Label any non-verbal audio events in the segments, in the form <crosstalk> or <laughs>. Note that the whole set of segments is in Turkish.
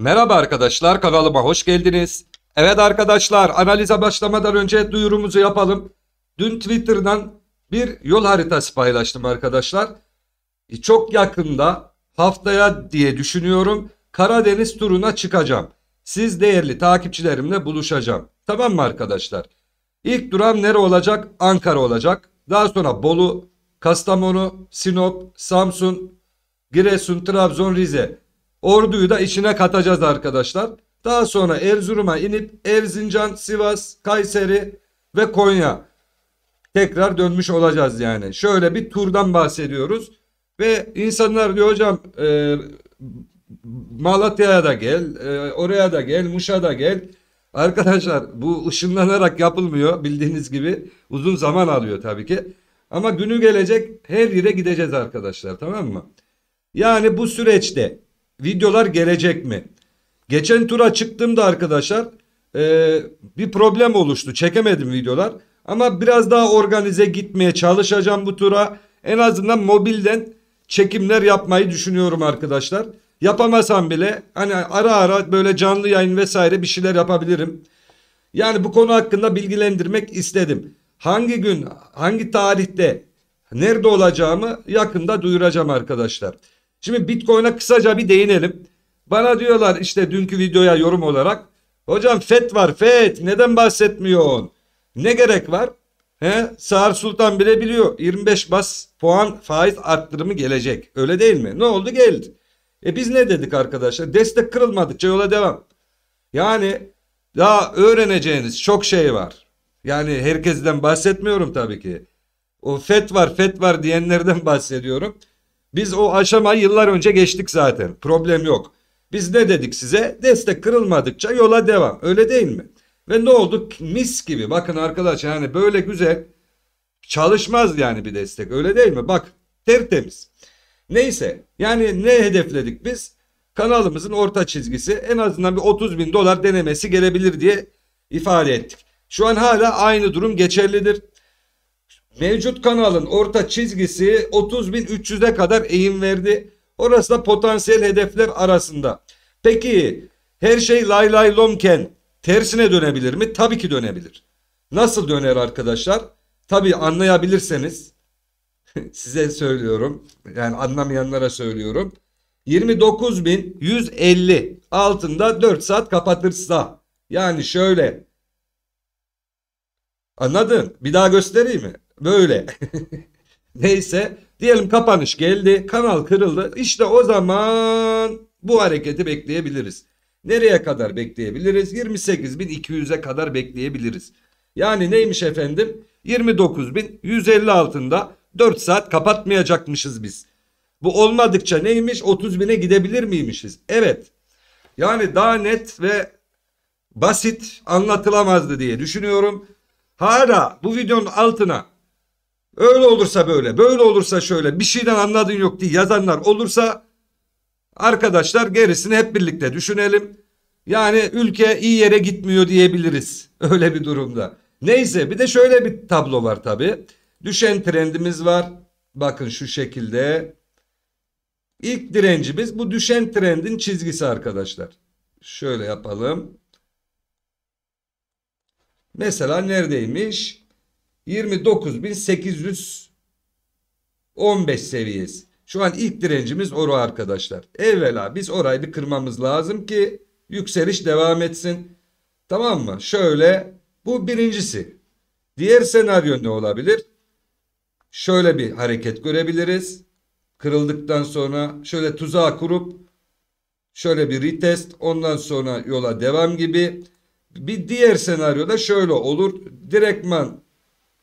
Merhaba arkadaşlar kanalıma hoş geldiniz. Evet arkadaşlar analize başlamadan önce duyurumuzu yapalım. Dün Twitter'dan bir yol haritası paylaştım arkadaşlar. E, çok yakında haftaya diye düşünüyorum Karadeniz turuna çıkacağım. Siz değerli takipçilerimle buluşacağım. Tamam mı arkadaşlar? İlk duram nere olacak? Ankara olacak. Daha sonra Bolu, Kastamonu, Sinop, Samsun, Giresun, Trabzon, Rize. Ordu'yu da içine katacağız arkadaşlar. Daha sonra Erzurum'a inip Erzincan, Sivas, Kayseri ve Konya tekrar dönmüş olacağız yani. Şöyle bir turdan bahsediyoruz. Ve insanlar diyor hocam e, Malatya'ya da gel, e, oraya da gel, Muş'a da gel. Arkadaşlar bu ışınlanarak yapılmıyor bildiğiniz gibi. Uzun zaman alıyor tabii ki. Ama günü gelecek her yere gideceğiz arkadaşlar tamam mı? Yani bu süreçte videolar gelecek mi? Geçen tura çıktığımda arkadaşlar e, bir problem oluştu. Çekemedim videolar. Ama biraz daha organize gitmeye çalışacağım bu tura. En azından mobilden çekimler yapmayı düşünüyorum arkadaşlar. Yapamasam bile hani ara ara böyle canlı yayın vesaire bir şeyler yapabilirim. Yani bu konu hakkında bilgilendirmek istedim. Hangi gün, hangi tarihte, nerede olacağımı yakında duyuracağım arkadaşlar. Şimdi Bitcoin'e kısaca bir değinelim. Bana diyorlar işte dünkü videoya yorum olarak. Hocam FED var FED neden bahsetmiyorsun? Ne gerek var? He, Sağır Sultan bile biliyor 25 bas puan faiz arttırımı gelecek. Öyle değil mi? Ne oldu geldi. E biz ne dedik arkadaşlar? Destek kırılmadıkça yola devam. Yani daha öğreneceğiniz çok şey var. Yani herkesten bahsetmiyorum tabii ki. O FED var FED var diyenlerden bahsediyorum. Biz o aşamayı yıllar önce geçtik zaten. Problem yok. Biz ne dedik size? Destek kırılmadıkça yola devam. Öyle değil mi? Ve ne oldu? Mis gibi. Bakın arkadaşlar yani böyle güzel çalışmaz yani bir destek. Öyle değil mi? Bak tertemiz. Neyse yani ne hedefledik biz? Kanalımızın orta çizgisi en azından bir 30 bin dolar denemesi gelebilir diye ifade ettik. Şu an hala aynı durum geçerlidir. Mevcut kanalın orta çizgisi 30.300'e kadar eğim verdi. Orası da potansiyel hedefler arasında. Peki her şey lay lay lomken tersine dönebilir mi? Tabii ki dönebilir. Nasıl döner arkadaşlar? Tabii anlayabilirseniz <laughs> size söylüyorum. Yani anlamayanlara söylüyorum. 29.150 altında 4 saat kapatırsa yani şöyle Anladın? Bir daha göstereyim mi? Böyle. <laughs> Neyse diyelim kapanış geldi kanal kırıldı işte o zaman bu hareketi bekleyebiliriz. Nereye kadar bekleyebiliriz? 28.200'e kadar bekleyebiliriz. Yani neymiş efendim? 29.150 altında 4 saat kapatmayacakmışız biz. Bu olmadıkça neymiş? 30.000'e gidebilir miymişiz? Evet. Yani daha net ve basit anlatılamazdı diye düşünüyorum. Hala bu videonun altına Öyle olursa böyle, böyle olursa şöyle bir şeyden anladığın yok diye yazanlar olursa arkadaşlar gerisini hep birlikte düşünelim. Yani ülke iyi yere gitmiyor diyebiliriz <laughs> öyle bir durumda. Neyse bir de şöyle bir tablo var tabi. Düşen trendimiz var. Bakın şu şekilde. İlk direncimiz bu düşen trendin çizgisi arkadaşlar. Şöyle yapalım. Mesela neredeymiş? 29.815 seviyesi. Şu an ilk direncimiz oru arkadaşlar. Evvela biz orayı bir kırmamız lazım ki yükseliş devam etsin. Tamam mı? Şöyle bu birincisi. Diğer senaryo ne olabilir? Şöyle bir hareket görebiliriz. Kırıldıktan sonra şöyle tuzağı kurup şöyle bir retest ondan sonra yola devam gibi. Bir diğer senaryoda şöyle olur. Direktman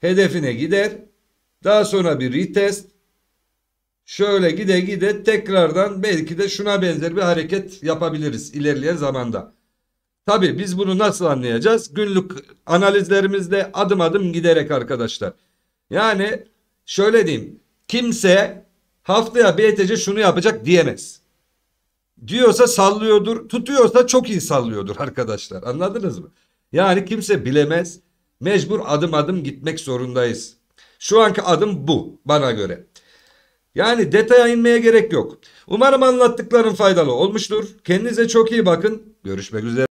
hedefine gider. Daha sonra bir retest. Şöyle gide gide tekrardan belki de şuna benzer bir hareket yapabiliriz ilerleyen zamanda. Tabi biz bunu nasıl anlayacağız? Günlük analizlerimizde adım adım giderek arkadaşlar. Yani şöyle diyeyim. Kimse haftaya BTC şunu yapacak diyemez. Diyorsa sallıyordur. Tutuyorsa çok iyi sallıyordur arkadaşlar. Anladınız mı? Yani kimse bilemez. Mecbur adım adım gitmek zorundayız. Şu anki adım bu bana göre. Yani detaya inmeye gerek yok. Umarım anlattıklarım faydalı olmuştur. Kendinize çok iyi bakın. Görüşmek üzere.